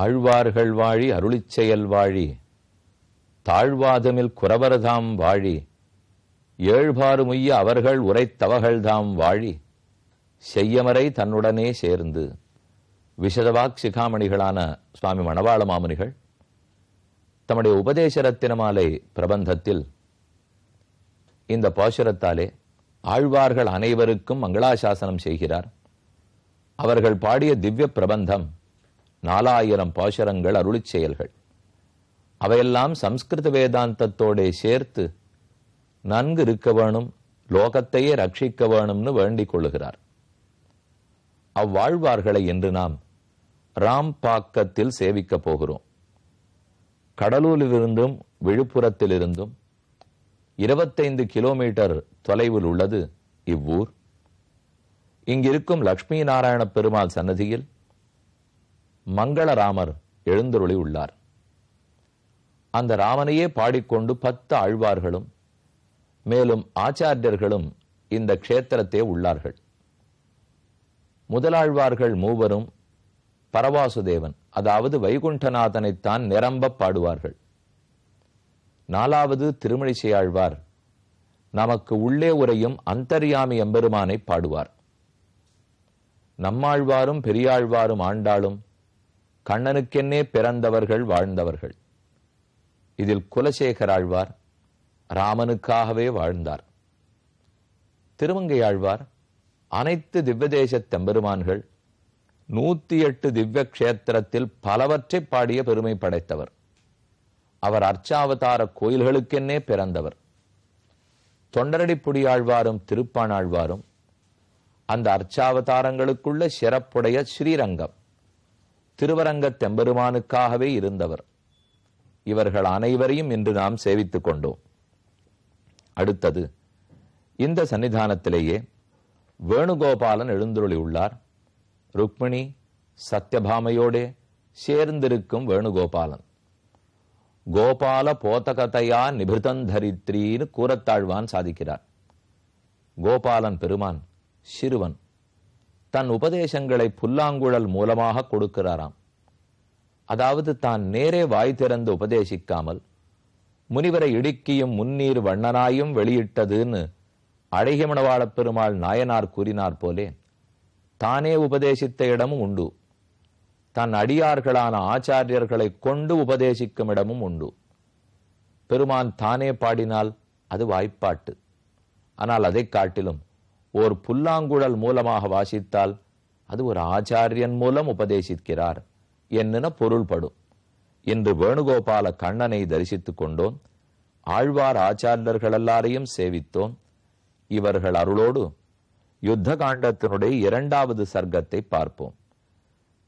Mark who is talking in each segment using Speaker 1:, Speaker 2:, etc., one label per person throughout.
Speaker 1: ஆழ்வார்கள் வாழி அருளிச்செயல் வாழி தாழ்வாதமில் குறவர்தாம் வாழி ஏழ்பாறு முய்ய அவர்கள் உரைத்தவகள்தாம் வாழி செய்யமறை தன்னுடனே சேர்ந்து விஷதவாக் சிகாமணிகளான சுவாமி மணவாள மாமுனிகள் தம்முடைய உபதேச ரத்தினமாலை பிரபந்தத்தில் இந்த பாசுரத்தாலே ஆழ்வார்கள் அனைவருக்கும் மங்களாசாசனம் செய்கிறார் அவர்கள் பாடிய திவ்ய பிரபந்தம் நாலாயிரம் பாசுரங்கள் அருளி செயல்கள் அவையெல்லாம் சம்ஸ்கிருத வேதாந்தத்தோடே சேர்த்து நன்கு இருக்க வேணும் லோகத்தையே ரட்சிக்க வேணும்னு வேண்டிக் கொள்ளுகிறார் அவ்வாழ்வார்களை இன்று நாம் ராம் பாக்கத்தில் சேவிக்கப் போகிறோம் கடலூரிலிருந்தும் விழுப்புரத்திலிருந்தும் இருபத்தைந்து கிலோமீட்டர் தொலைவில் உள்ளது இவ்வூர் இங்கிருக்கும் லக்ஷ்மி நாராயண பெருமாள் சன்னதியில் மங்களராமர் எழுந்தருளி உள்ளார் அந்த ராமனையே பாடிக்கொண்டு பத்து ஆழ்வார்களும் மேலும் ஆச்சாரியர்களும் இந்த க்ஷேத்திரத்தே உள்ளார்கள் முதலாழ்வார்கள் மூவரும் பரவாசுதேவன் அதாவது வைகுண்டநாதனைத்தான் நிரம்ப பாடுவார்கள் நாலாவது திருமழிசையாழ்வார் நமக்கு உள்ளே உரையும் அந்தர்யாமி எம்பெருமானை பாடுவார் நம்மாழ்வாரும் பெரியாழ்வாரும் ஆண்டாளும் கண்ணனுக்கென்னே பிறந்தவர்கள் வாழ்ந்தவர்கள் இதில் குலசேகராழ்வார் ராமனுக்காகவே வாழ்ந்தார் திருமங்கையாழ்வார் அனைத்து திவ்யதேச தெம்பெருமான்கள் நூத்தி எட்டு திவ்ய கஷேத்திரத்தில் பலவற்றை பாடிய பெருமை படைத்தவர் அவர் அர்ச்சாவதார கோயில்களுக்கென்னே பிறந்தவர் தொண்டரடிப்புடியாழ்வாரும் திருப்பானாழ்வாரும் அந்த அர்ச்சாவதாரங்களுக்குள்ள சிறப்புடைய ஸ்ரீரங்கம் திருவரங்கத் தெம்பெருமானுக்காகவே இருந்தவர் இவர்கள் அனைவரையும் இன்று நாம் சேவித்துக் கொண்டோம் அடுத்தது இந்த சன்னிதானத்திலேயே வேணுகோபாலன் எழுந்துருளியுள்ளார் ருக்மிணி சத்யபாமையோடே சேர்ந்திருக்கும் வேணுகோபாலன் கோபால போதகதையா நிபிருதந்தரித்ரின்னு கூறத்தாழ்வான் சாதிக்கிறார் கோபாலன் பெருமான் சிறுவன் தன் உபதேசங்களை புல்லாங்குழல் மூலமாக கொடுக்கிறாராம் அதாவது தான் நேரே வாய் திறந்து உபதேசிக்காமல் முனிவரை இடுக்கியும் முன்னீர் வண்ணனாயும் வெளியிட்டதுன்னு அழகிமணவாள பெருமாள் நாயனார் கூறினார் போலே தானே உபதேசித்த இடமும் உண்டு தன் அடியார்களான ஆச்சாரியர்களை கொண்டு உபதேசிக்கும் இடமும் உண்டு பெருமான் தானே பாடினால் அது வாய்ப்பாட்டு ஆனால் அதை காட்டிலும் ஓர் புல்லாங்குழல் மூலமாக வாசித்தால் அது ஒரு ஆச்சாரியன் மூலம் உபதேசிக்கிறார் என்னென பொருள்படும் இன்று வேணுகோபால கண்ணனை தரிசித்துக் கொண்டோம் ஆழ்வார் ஆச்சாரியர்கள் எல்லாரையும் சேவித்தோம் இவர்கள் அருளோடு யுத்த காண்டத்தினுடைய இரண்டாவது சர்க்கத்தை பார்ப்போம்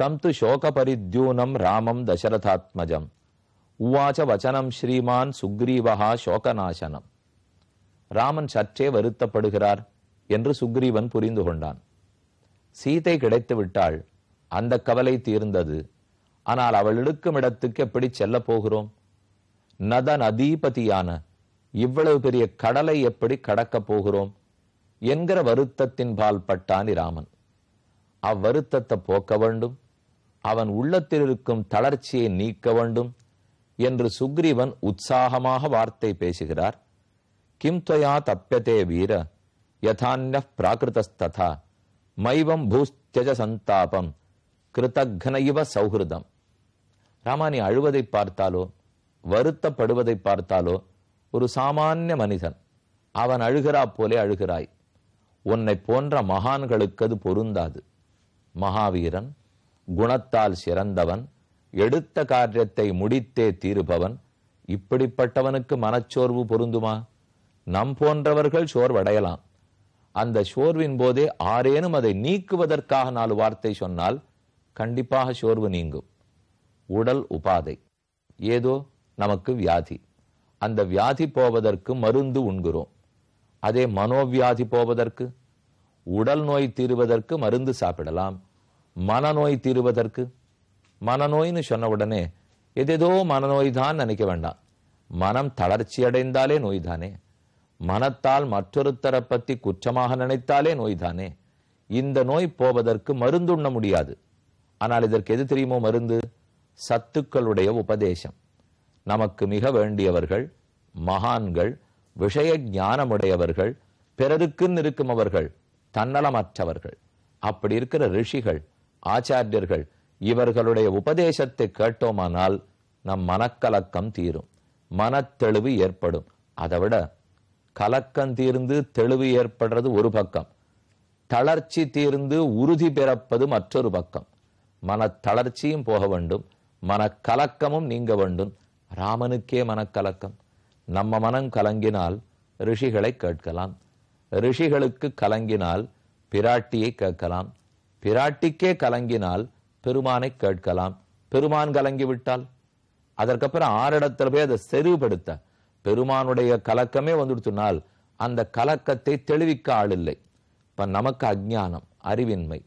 Speaker 1: தம்து சோக பரித்யூனம் ராமம் தசரதாத்மஜம் உவாச்ச வச்சனம் ஸ்ரீமான் சுக்ரீவகா சோகநாசனம் ராமன் சற்றே வருத்தப்படுகிறார் என்று சுக்ரீவன் புரிந்து கொண்டான் சீதை கிடைத்து விட்டால் அந்த கவலை தீர்ந்தது ஆனால் அவள் எடுக்கும் இடத்துக்கு எப்படி செல்ல போகிறோம் நதன் அதிபதியான இவ்வளவு பெரிய கடலை எப்படி கடக்கப் போகிறோம் என்கிற வருத்தத்தின் பால் பட்டான் ராமன் அவ்வருத்தத்தை போக்க வேண்டும் அவன் உள்ளத்தில் இருக்கும் தளர்ச்சியை நீக்க வேண்டும் என்று சுக்ரீவன் உற்சாகமாக வார்த்தை பேசுகிறார் கிம் தப்பதே வீர யதான்ய பிராகிருதஸ்ததா மைவம் பூஸ்தியஜ சந்தாபம் கிருத்தக்ன இவ சௌஹிருதம் ராமா நீ அழுவதை பார்த்தாலோ வருத்தப்படுவதை பார்த்தாலோ ஒரு சாமானிய மனிதன் அவன் அழுகிறா போலே அழுகிறாய் உன்னை போன்ற மகான்களுக்கது பொருந்தாது மகாவீரன் குணத்தால் சிறந்தவன் எடுத்த காரியத்தை முடித்தே தீருபவன் இப்படிப்பட்டவனுக்கு மனச்சோர்வு பொருந்துமா நம் போன்றவர்கள் சோர்வடையலாம் அந்த சோர்வின் போதே ஆரேனும் அதை நீக்குவதற்காக நாலு வார்த்தை சொன்னால் கண்டிப்பாக சோர்வு நீங்கும் உடல் உபாதை ஏதோ நமக்கு வியாதி அந்த வியாதி போவதற்கு மருந்து உண்கிறோம் அதே மனோவியாதி போவதற்கு உடல் நோய் தீருவதற்கு மருந்து சாப்பிடலாம் மனநோய் தீருவதற்கு மனநோயின்னு சொன்ன உடனே எதேதோ மனநோய் தான் நினைக்க வேண்டாம் மனம் தளர்ச்சி அடைந்தாலே நோய்தானே மனத்தால் மற்றொருத்தரை பத்தி குற்றமாக நினைத்தாலே நோய்தானே இந்த நோய் போவதற்கு மருந்துண்ண முடியாது ஆனால் இதற்கு எது தெரியுமோ மருந்து சத்துக்களுடைய உபதேசம் நமக்கு மிக வேண்டியவர்கள் மகான்கள் விஷய ஞானமுடையவர்கள் பிறருக்குன்னு இருக்கும் அவர்கள் தன்னலமற்றவர்கள் அப்படி இருக்கிற ரிஷிகள் ஆச்சாரியர்கள் இவர்களுடைய உபதேசத்தை கேட்டோமானால் நம் மனக்கலக்கம் தீரும் மனத்தெளிவு ஏற்படும் அதை விட கலக்கம் தீர்ந்து தெளிவு ஏற்படுறது ஒரு பக்கம் தளர்ச்சி தீர்ந்து உறுதி பிறப்பது மற்றொரு பக்கம் மன தளர்ச்சியும் போக வேண்டும் மன கலக்கமும் நீங்க வேண்டும் ராமனுக்கே மனக்கலக்கம் நம்ம மனம் கலங்கினால் ரிஷிகளை கேட்கலாம் ரிஷிகளுக்கு கலங்கினால் பிராட்டியை கேட்கலாம் பிராட்டிக்கே கலங்கினால் பெருமானை கேட்கலாம் பெருமான் கலங்கிவிட்டால் அதற்கப்புறம் ஆறு இடத்துல போய் அதை செறிவுபடுத்த பெருமானுடைய கலக்கமே வந்துடுச்சுனால் அந்த கலக்கத்தை தெளிவிக்க ஆள் இல்லை இப்போ நமக்கு அஜ்ஞானம் அறிவின்மை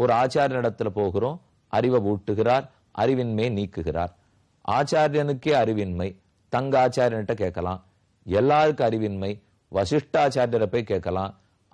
Speaker 1: ஒரு ஆச்சாரியனிடத்தில் போகிறோம் அறிவை ஊட்டுகிறார் அறிவின்மையை நீக்குகிறார் ஆச்சாரியனுக்கே அறிவின்மை தங்க ஆச்சாரியன்கிட்ட கேட்கலாம் எல்லாருக்கும் அறிவின்மை வசிஷ்டாச்சாரியரை போய் கேட்கலாம்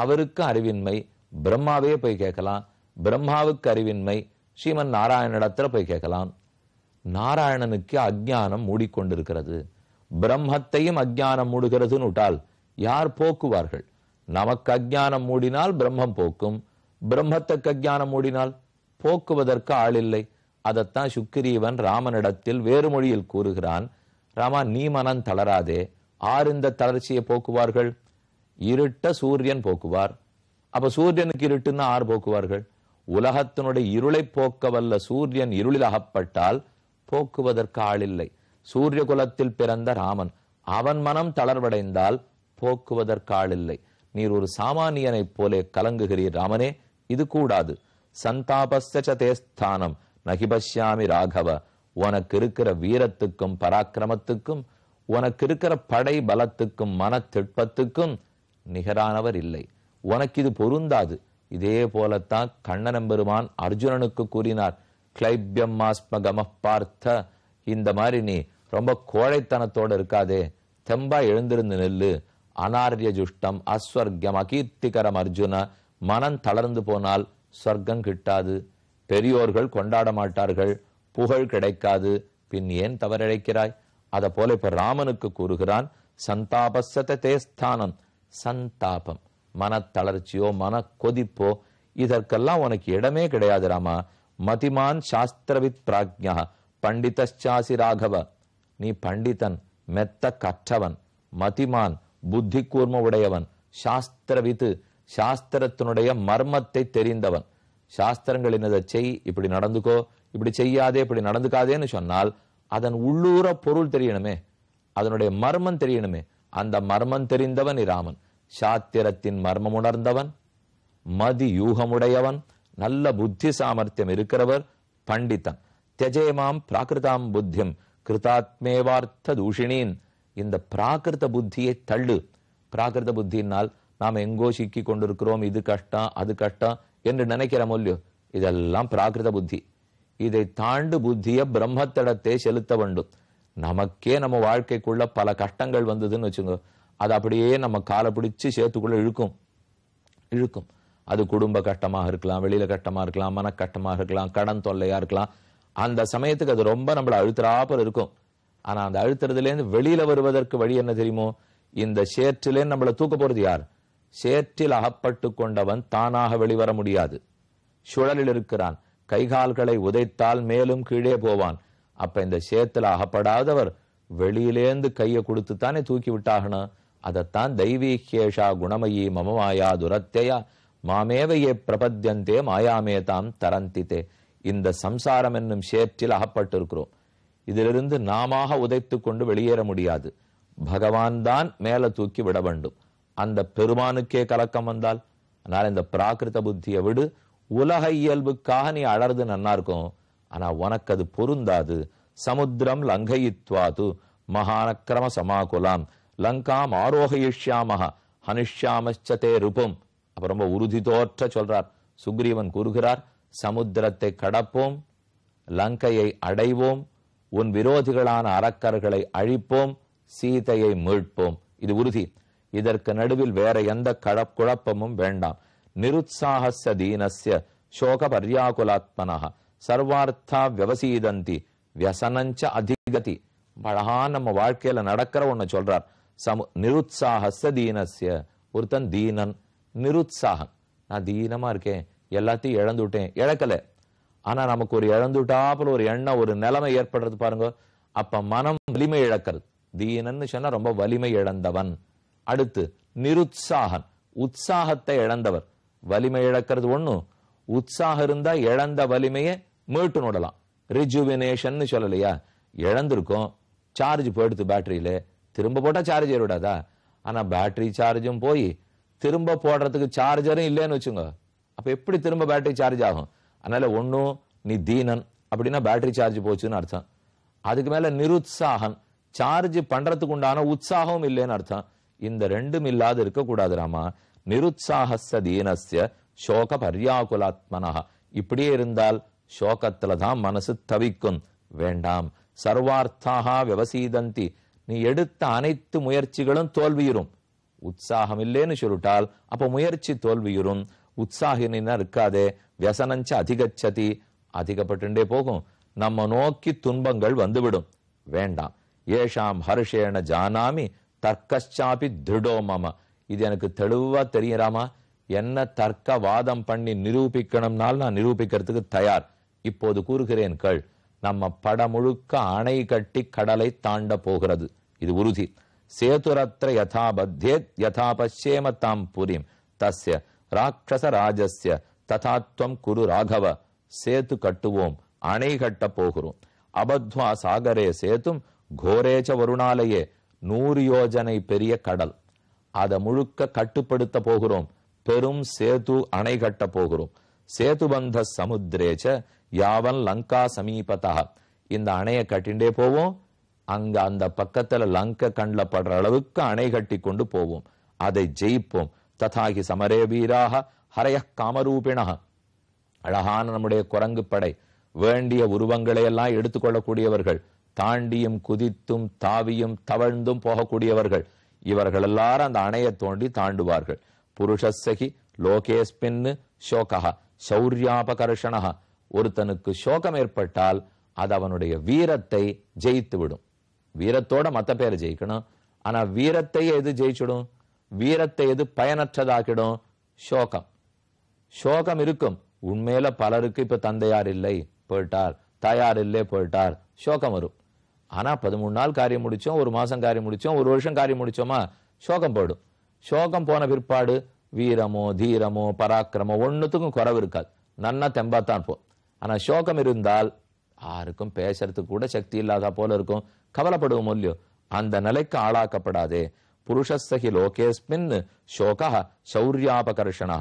Speaker 1: அவருக்கு அறிவின்மை பிரம்மாவே போய் கேட்கலாம் பிரம்மாவுக்கு அறிவின்மை ஸ்ரீமன் நாராயண இடத்துல போய் கேட்கலாம் நாராயணனுக்கு அஜ்ஞானம் மூடிக்கொண்டிருக்கிறது பிரம்மத்தையும் அஜ்ஞானம் மூடுகிறதுன்னு விட்டால் யார் போக்குவார்கள் நமக்கு அஜ்ஞானம் மூடினால் பிரம்மம் போக்கும் பிரம்மத்துக்கு அஜ்ஞானம் மூடினால் போக்குவதற்கு ஆள் இல்லை அதைத்தான் சுக்கிரீவன் ராமனிடத்தில் வேறு மொழியில் கூறுகிறான் ராமா நீ மனம் தளராதே ஆறு இந்த தளர்ச்சியை போக்குவார்கள் இருட்ட சூரியன் போக்குவார் அப்ப சூரியனுக்கு இருட்டுன்னா ஆறு போக்குவார்கள் உலகத்தினுடைய இருளை போக்கவல்ல சூரியன் இருளில் அகப்பட்டால் போக்குவதற்கு ஆள் இல்லை சூரிய குலத்தில் பிறந்த ராமன் அவன் மனம் தளர்வடைந்தால் போக்குவதற்காலில்லை நீர் ஒரு சாமானியனைப் போலே கலங்குகிறீர் ராமனே இது கூடாது சந்தாபஸ்தேஸ்தானம் ஸ்தானம் நகிபஷ்யாமி ராகவ உனக்கு இருக்கிற வீரத்துக்கும் பராக்கிரமத்துக்கும் உனக்கு இருக்கிற படை பலத்துக்கும் மனத்திட்பத்துக்கும் நிகரானவர் இல்லை உனக்கு இது பொருந்தாது இதே போலத்தான் பெருமான் அர்ஜுனனுக்கு கூறினார் கிளைபியம் மாஸ்மகம பார்த்த இந்த மாதிரி நீ ரொம்ப கோழைத்தனத்தோடு இருக்காதே தெம்பா எழுந்திருந்து நெல்லு அனாரிய ஜுஷ்டம் அஸ்வர்க்கம் அகீர்த்திகரம் அர்ஜுன மனம் தளர்ந்து போனால் சொர்க்கம் கிட்டாது பெரியோர்கள் கொண்டாட மாட்டார்கள் புகழ் கிடைக்காது பின் ஏன் தவறிழைக்கிறாய் அதை போல இப்ப ராமனுக்கு கூறுகிறான் சந்தாபசத தேஸ்தானம் சந்தாபம் மனத்தளர்ச்சியோ மன கொதிப்போ இதற்கெல்லாம் உனக்கு இடமே கிடையாது ராமா மதிமான் சாஸ்திரவித் பிராஜ்யா பண்டிதாசி ராகவ நீ பண்டிதன் மெத்த கற்றவன் மதிமான் புத்தி கூர்ம உடையவன் சாஸ்திரவித்து சாஸ்திரத்தினுடைய மர்மத்தை தெரிந்தவன் சாஸ்திரங்கள் என்னதை செய் இப்படி நடந்துக்கோ இப்படி செய்யாதே இப்படி நடந்துக்காதேன்னு சொன்னால் அதன் உள்ளூர பொருள் தெரியணுமே அதனுடைய மர்மம் தெரியணுமே அந்த மர்மம் தெரிந்தவன் இராமன் சாத்திரத்தின் மர்மம் உணர்ந்தவன் மதி யூகமுடையவன் நல்ல புத்தி சாமர்த்தியம் இருக்கிறவர் பண்டிதன் தியஜேமாம் பிராகிருதாம் புத்தியம் கிருதாத்மேவார்த்த தூஷிணின் இந்த பிராகிருத புத்தியை தள்ளு பிராகிருத புத்தியினால் நாம் எங்கோ சிக்கி கொண்டிருக்கிறோம் இது கஷ்டம் அது கஷ்டம் என்று நினைக்கிற மொழியோ இதெல்லாம் பிராகிருத புத்தி இதை தாண்டு புத்திய பிரம்மத்தடத்தை செலுத்த வேண்டும் நமக்கே நம்ம வாழ்க்கைக்குள்ள பல கஷ்டங்கள் வந்ததுன்னு வச்சுங்க அது அப்படியே நம்ம காலை பிடிச்சி சேர்த்துக்குள்ள இழுக்கும் இழுக்கும் அது குடும்ப கஷ்டமாக இருக்கலாம் வெளியில கஷ்டமா இருக்கலாம் மனக்கட்டமாக இருக்கலாம் கடன் தொல்லையா இருக்கலாம் அந்த சமயத்துக்கு அது ரொம்ப நம்மளை அழுத்துறாப்பல் இருக்கும் ஆனா அந்த அழுத்துறதுலேருந்து வெளியில வருவதற்கு வழி என்ன தெரியுமோ இந்த சேற்றிலே நம்மளை தூக்க போறது யார் சேற்றில் அகப்பட்டு கொண்டவன் தானாக வெளிவர முடியாது சுழலில் இருக்கிறான் கைகால்களை உதைத்தால் மேலும் கீழே போவான் அப்ப இந்த சேத்துல அகப்படாதவர் வெளியிலேந்து கையை கொடுத்து தானே தூக்கி விட்டாகணும் அதைத்தான் தெய்வீகேஷா குணமயி மமமாயா துரத்தையா மாமேவையே பிரபத்தியந்தே மாயாமே தாம் தரந்தித்தே இந்த சம்சாரம் என்னும் சேற்றில் அகப்பட்டிருக்கிறோம் இதிலிருந்து நாம உதைத்து கொண்டு வெளியேற முடியாது பகவான் தான் மேல தூக்கி விட வேண்டும் அந்த பெருமானுக்கே கலக்கம் வந்தால் ஆனால் இந்த பிராகிருத புத்தியை விடு உலக இயல்புக்காக நீ அழறது நன்னா இருக்கும் ஆனால் உனக்கு அது பொருந்தாது சமுத்திரம் லங்கயித்வாது மகானக்கிரம சமாகுலாம் லங்காம் ஆரோகயிஷ்யாமக ஹனிஷ்யாமச்சதே ருபம் அப்போ ரொம்ப உறுதி தோற்ற சொல்றார் சுக்ரீவன் கூறுகிறார் சமுத்திரத்தை கடப்போம் லங்கையை அடைவோம் உன் விரோதிகளான அறக்கர்களை அழிப்போம் சீதையை மீட்போம் இது உறுதி இதற்கு நடுவில் வேற எந்த குழப்பமும் வேண்டாம் நிருத்சாகச தீனஸ்ய சோக பர்யாகுலாத்மனக சர்வார்த்தா விவசீதந்தி வியசனஞ்ச அதிகதி அழகா நம்ம வாழ்க்கையில நடக்கிற ஒண்ணு சொல்றார் சமு நிருத்சாகச தீனஸ்ய ஒருத்தன் தீனன் நிருத்சாகம் நான் தீனமா இருக்கேன் எல்லாத்தையும் இழந்து விட்டேன் இழக்கலை ஆனால் நமக்கு ஒரு இழந்துட்டாப்புல ஒரு எண்ணம் ஒரு நிலைமை ஏற்படுறது பாருங்க அப்போ மனம் வலிமை இழக்கிறது தீனன்னு சொன்னால் ரொம்ப வலிமை இழந்தவன் அடுத்து நிருத்சாகன் உற்சாகத்தை இழந்தவர் வலிமை இழக்கிறது ஒன்றும் உற்சாகம் இருந்தால் இழந்த வலிமையை மீட்டு நோடலாம் ரிஜுவினேஷன் சொல்லலையா இழந்திருக்கும் சார்ஜ் போயிடுது பேட்டரியில் திரும்ப போட்டால் சார்ஜ் ஏறிவிடாதா ஆனால் பேட்டரி சார்ஜும் போய் திரும்ப போடுறதுக்கு சார்ஜரும் இல்லைன்னு வச்சுங்க அப்போ எப்படி திரும்ப பேட்டரி சார்ஜ் ஆகும் அதனால ஒன்றும் நீ தீனன் அப்படின்னா பேட்டரி சார்ஜ் போச்சுன்னு அர்த்தம் அதுக்கு மேலே நிருத்சாகன் சார்ஜ் பண்ணுறதுக்கு உண்டான உற்சாகமும் இல்லைன்னு அர்த்தம் இந்த ரெண்டும் இருக்க கூடாது ராமா நிருத்சாகச தீனஸ்ய சோக பர்யாகுலாத்மனா இப்படியே இருந்தால் சோகத்தில் தான் மனசு தவிக்கும் வேண்டாம் சர்வார்த்தாக விவசீதந்தி நீ எடுத்த அனைத்து முயற்சிகளும் தோல்வியுறும் உற்சாகம் இல்லைன்னு சொல்லிட்டால் அப்போ முயற்சி தோல்வியுறும் உற்சாகினா இருக்காதே வியசனஞ்ச அதிகச்சதி அதிகப்பட்டுண்டே போகும் நம்ம நோக்கி துன்பங்கள் வந்துவிடும் வேண்டாம் ஏஷாம் ஹர்ஷேன ஜானாமி தர்க்கச்சாபி திருடோ மம இது எனக்கு தெளிவா தெரியறாமா என்ன தர்க்க வாதம் பண்ணி நிரூபிக்கணும்னால் நான் நிரூபிக்கிறதுக்கு தயார் இப்போது கூறுகிறேன் கள் நம்ம பட முழுக்க அணை கட்டி கடலை தாண்ட போகிறது இது உறுதி சேதுரத்ர யதாபத்தேத் யதாபச்சேம தாம் புரியும் தஸ்ய ராக்ஷசராஜஸ்ய ததாத்வம் குரு ராகவ சேத்து கட்டுவோம் அணை கட்ட போகிறோம் அபத்வா சாகரே சேத்தும் கோரேச்ச வருணாலயே நூறு யோஜனை பெரிய கடல் அதை முழுக்க கட்டுப்படுத்த போகிறோம் பெரும் சேது அணை கட்ட போகிறோம் சேதுபந்த சமுத்திரேச்ச யாவன் லங்கா சமீபத்தா இந்த அணையை கட்டிண்டே போவோம் அங்க அந்த பக்கத்துல லங்கை கண்ணில் படுற அளவுக்கு அணை கட்டி கொண்டு போவோம் அதை ஜெயிப்போம் ததாகி சமரே வீராக ஹரைய காமரூபிண அழகான நம்முடைய குரங்கு படை வேண்டிய உருவங்களை எல்லாம் எடுத்துக்கொள்ளக்கூடியவர்கள் தாண்டியும் குதித்தும் தாவியும் தவழ்ந்தும் போகக்கூடியவர்கள் இவர்கள் எல்லாரும் அந்த அணையை தோண்டி தாண்டுவார்கள் புருஷசகி லோகேஸ்பின்னு சோகா சௌரியாபகர்ஷணா ஒருத்தனுக்கு சோகம் ஏற்பட்டால் அது அவனுடைய வீரத்தை ஜெயித்து விடும் வீரத்தோட மத்த பேரை ஜெயிக்கணும் ஆனா வீரத்தை எது ஜெயிச்சிடும் வீரத்தை எது பயனற்றதாக்கிடும் சோகம் சோகம் இருக்கும் உண்மையில பலருக்கு இப்ப தந்தையார் இல்லை போயிட்டார் தாயார் இல்லை போயிட்டார் சோகம் வரும் ஆனா பதிமூணு நாள் காரியம் முடிச்சோம் ஒரு மாசம் காரியம் முடிச்சோம் ஒரு வருஷம் காரியம் முடிச்சோமா சோகம் போயிடும் சோகம் போன பிற்பாடு வீரமோ தீரமோ பராக்கிரமோ ஒன்னுத்துக்கும் குறவு இருக்காது நன்னா தெம்பாத்தான் போ ஆனா சோகம் இருந்தால் யாருக்கும் பேசுறதுக்கு கூட சக்தி இல்லாத போல இருக்கும் கவலைப்படுவோம் இல்லையோ அந்த நிலைக்கு ஆளாக்கப்படாதே புருஷஸ்ய லோகேஸ்மின் சோக சௌரியாபகர்ஷண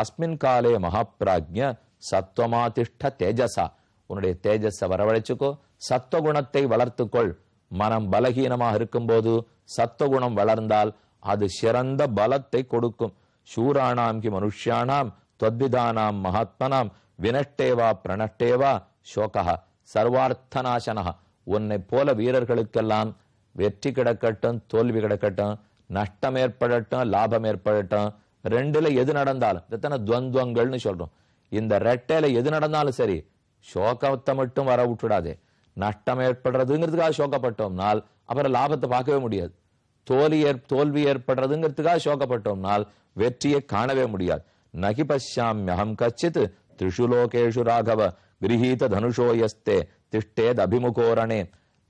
Speaker 1: அஸ்மின் காலே மகாபிராஜ்ய சத்வமாதிஷ்ட தேஜச உன்னுடைய தேஜஸை வரவழைச்சுக்கோ சத்துவகுணத்தை வளர்த்துக்கொள் மனம் பலகீனமாக இருக்கும்போது சத்துவகுணம் வளர்ந்தால் அது சிறந்த பலத்தை கொடுக்கும் சூராணாம் கி மனுஷியானாம் தொத்விதானாம் மகாத்மனாம் வினஷ்டேவா பிரணஷ்டேவா சோக சர்வார்த்தநாசனா உன்னை போல வீரர்களுக்கெல்லாம் வெற்றி கிடக்கட்டும் தோல்வி கிடக்கட்டும் நஷ்டம் ஏற்படட்டும் லாபம் ஏற்படட்டும் ரெண்டுல எது நடந்தாலும் எத்தனை துவந்துவங்கள்னு சொல்றோம் இந்த ரெட்டையில எது நடந்தாலும் சரி சோகத்தை மட்டும் வர விட்டுடாதே நஷ்டம் ஏற்படுறதுங்கிறதுக்காக சோகப்பட்டோம்னால் அப்புறம் லாபத்தை பார்க்கவே முடியாது தோல்வி ஏற் தோல்வி ஏற்படுறதுங்கிறதுக்காக சோகப்பட்டோம்னால் வெற்றியை காணவே முடியாது நகி பசியாமியகம் கச்சித் திரிஷு லோகேஷு ராகவ கிரகீத தனுஷோயஸ்தே திஷ்டேத் அபிமுகோரணே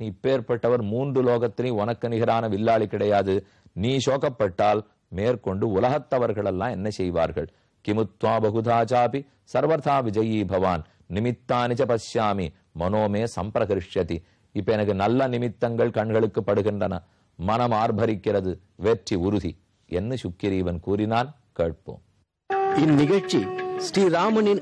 Speaker 1: நீ இப்பேற்பட்டவர் மூன்று லோகத்திலையும் உனக்கு நிகரான வில்லாளி கிடையாது நீ சோகப்பட்டால் மேற்கொண்டு உலகத்தவர்களெல்லாம் என்ன செய்வார்கள் கிமுத்வா சாபி சர்வதா விஜயி பவான் நிமித்தானிச்ச பசியாமி மனோமே சம்பிரகரிஷ்யதி இப்ப எனக்கு நல்ல நிமித்தங்கள் கண்களுக்கு படுகின்றன மனம் ஆர்ப்பரிக்கிறது வெற்றி உறுதி என்று சுக்கிரீவன் கூறினான் கேட்போம் இந்நிகழ்ச்சி ஸ்ரீராமனின்